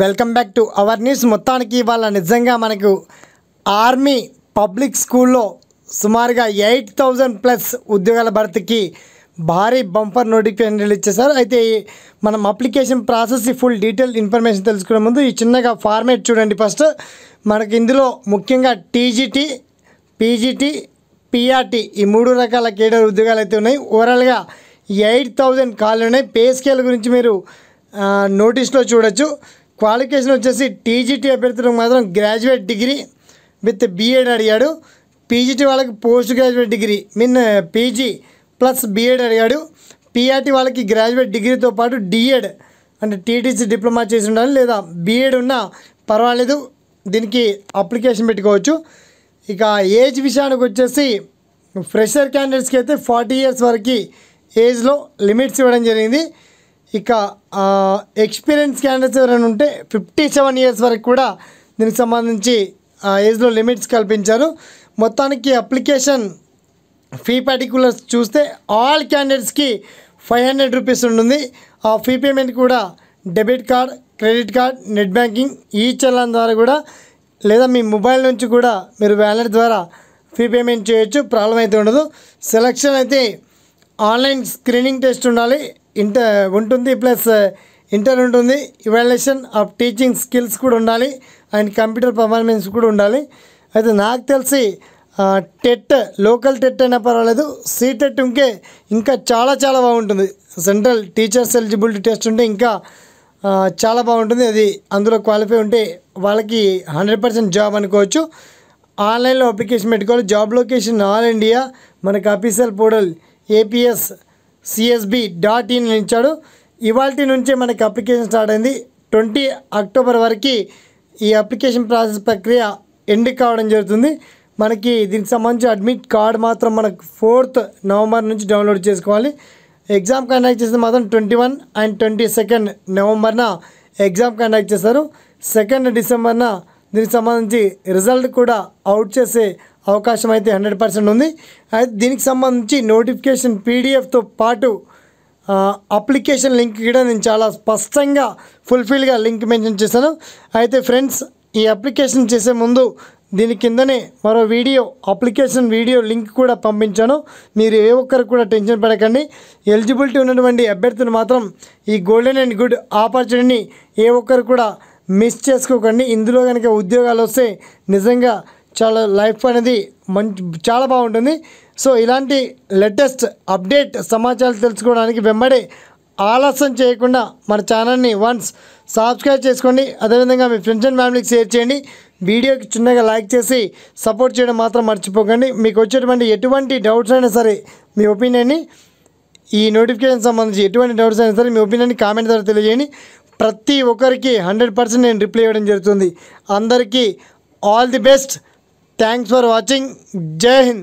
welcome back to our news మొత్తానికి ఇవాళ నిజంగా మనకు ఆర్మీ పబ్లిక్ స్కూల్లో సుమారుగా ఎయిట్ థౌజండ్ ప్లస్ ఉద్యోగాల భర్తీకి భారీ బంపర్ నోటిఫికేషన్ రిలీజ్ చేశారు అయితే మనం application process full detail information తెలుసుకునే ముందు ఈ చిన్నగా ఫార్మేట్ చూడండి ఫస్ట్ మనకి ఇందులో ముఖ్యంగా టీజీటీ పీజీటీ పీఆర్టీ ఈ మూడు రకాల కేడర్ ఉద్యోగాలు అయితే ఉన్నాయి ఓవరాల్గా ఎయిట్ థౌజండ్ ఖాళీలు ఉన్నాయి పే స్కేల్ గురించి మీరు నోటీస్లో చూడొచ్చు క్వాలిఫికేషన్ వచ్చేసి టీజీటీ అభ్యర్థులకు మాత్రం గ్రాడ్యుయేట్ డిగ్రీ విత్ బీఎడ్ అడిగాడు పీజీటీ వాళ్ళకి post graduate degree mean PG plus BEd అడిగాడు పీఆర్టీ వాళ్ళకి గ్రాడ్యుయేట్ డిగ్రీతో పాటు డిఎడ్ అంటే టీటీసీ డిప్లొమా చేసి ఉండాలి లేదా బీఎడ్ ఉన్నా పర్వాలేదు దీనికి అప్లికేషన్ పెట్టుకోవచ్చు ఇక ఏజ్ విషయానికి వచ్చేసి ఫ్రెషర్ క్యాండిడేట్స్కి అయితే ఫార్టీ ఇయర్స్ వరకు ఏజ్లో లిమిట్స్ ఇవ్వడం జరిగింది ఇక ఎక్స్పీరియన్స్ క్యాండిడేట్స్ ఎవరైనా ఉంటే ఫిఫ్టీ సెవెన్ ఇయర్స్ వరకు కూడా దీనికి సంబంధించి ఏజ్లో లిమిట్స్ కల్పించారు మొత్తానికి అప్లికేషన్ ఫీ పర్టికులర్స్ చూస్తే ఆల్ క్యాండిడేట్స్కి ఫైవ్ హండ్రెడ్ రూపీస్ ఉంటుంది ఆ ఫీ పేమెంట్ కూడా debit card credit card net banking e challan ద్వారా కూడా లేదా మీ మొబైల్ నుంచి కూడా మీరు వ్యాలెట్ ద్వారా ఫీ పేమెంట్ చేయొచ్చు ప్రాబ్లం అయితే ఉండదు సెలక్షన్ అయితే ఆన్లైన్ స్క్రీనింగ్ టెస్ట్ ఉండాలి ఇంటర్ ఉంటుంది ప్లస్ uh, ఇంటర్ ఉంటుంది ఇవాల్యుయేషన్ ఆఫ్ టీచింగ్ స్కిల్స్ కూడా ఉండాలి అండ్ కంప్యూటర్ పర్ఫార్మెన్స్ కూడా ఉండాలి అయితే నాకు తెలిసి టెట్ లోకల్ టెట్ అయినా పర్వాలేదు సీటెట్ ఇంకే ఇంకా చాలా చాలా బాగుంటుంది సెంట్రల్ టీచర్స్ ఎలిజిబిలిటీ టెస్ట్ ఉంటే ఇంకా uh, చాలా బాగుంటుంది అది అందులో క్వాలిఫై ఉంటే వాళ్ళకి హండ్రెడ్ పర్సెంట్ జాబ్ అనుకోవచ్చు ఆన్లైన్లో అప్లికేషన్ పెట్టుకోవాలి జాబ్ లొకేషన్ ఆల్ ఇండియా మనకు official portal APS CSB dot in ఇచ్చాడు ఇవాళ నుంచి మనకి అప్లికేషన్ స్టార్ట్ అయింది ట్వంటీ అక్టోబర్ వరకు ఈ అప్లికేషన్ ప్రాసెస్ ప్రక్రియ ఎండ్ కావడం జరుగుతుంది మనకి దీనికి సంబంధించి అడ్మిట్ కార్డు మాత్రం మనకు ఫోర్త్ నవంబర్ నుంచి డౌన్లోడ్ చేసుకోవాలి ఎగ్జామ్ కండక్ట్ చేస్తే మాత్రం twenty one and twenty second నవంబర్న ఎగ్జామ్ కండక్ట్ చేస్తారు సెకండ్ డిసెంబర్న దీనికి సంబంధించి రిజల్ట్ కూడా అవుట్ చేసే అవకాశం అయితే హండ్రెడ్ పర్సెంట్ ఉంది అయితే దీనికి సంబంధించి నోటిఫికేషన్ పీడిఎఫ్తో పాటు అప్లికేషన్ లింక్ కూడా నేను చాలా స్పష్టంగా ఫుల్ఫిల్గా లింక్ మెన్షన్ చేశాను అయితే ఫ్రెండ్స్ ఈ అప్లికేషన్ చేసే ముందు దీని కిందనే మరో వీడియో అప్లికేషన్ వీడియో లింక్ కూడా పంపించాను మీరు ఏ ఒక్కరు కూడా టెన్షన్ పడకండి ఎలిజిబిలిటీ ఉన్నటువంటి అభ్యర్థులు మాత్రం ఈ గోల్డెన్ అండ్ గుడ్ ఆపర్చునిటీని ఏ ఒక్కరు కూడా మిస్ చేసుకోకండి ఇందులో కనుక ఉద్యోగాలు వస్తే నిజంగా చాలా లైఫ్ అనేది మంచి చాలా బాగుంటుంది సో ఇలాంటి లేటెస్ట్ అప్డేట్ సమాచారం తెలుసుకోవడానికి వెంబడే ఆలస్యం చేయకుండా మన ఛానల్ని వన్స్ సబ్స్క్రైబ్ చేసుకోండి అదేవిధంగా మీ ఫ్రెండ్స్ అండ్ ఫ్యామిలీకి షేర్ చేయండి వీడియోకి చిన్నగా లైక్ చేసి సపోర్ట్ చేయడం మాత్రం మర్చిపోకండి మీకు వచ్చేటువంటి ఎటువంటి డౌట్స్ అయినా సరే మీ ఒపీనియన్ని ఈ నోటిఫికేషన్ సంబంధించి ఎటువంటి డౌట్స్ అయినా సరే మీ ఒపీనియన్ని కామెంట్ ద్వారా తెలియజేయండి ప్రతి ఒక్కరికి హండ్రెడ్ పర్సెంట్ నేను రిప్లై ఇవ్వడం జరుగుతుంది అందరికీ all the best thanks for watching జై హింద్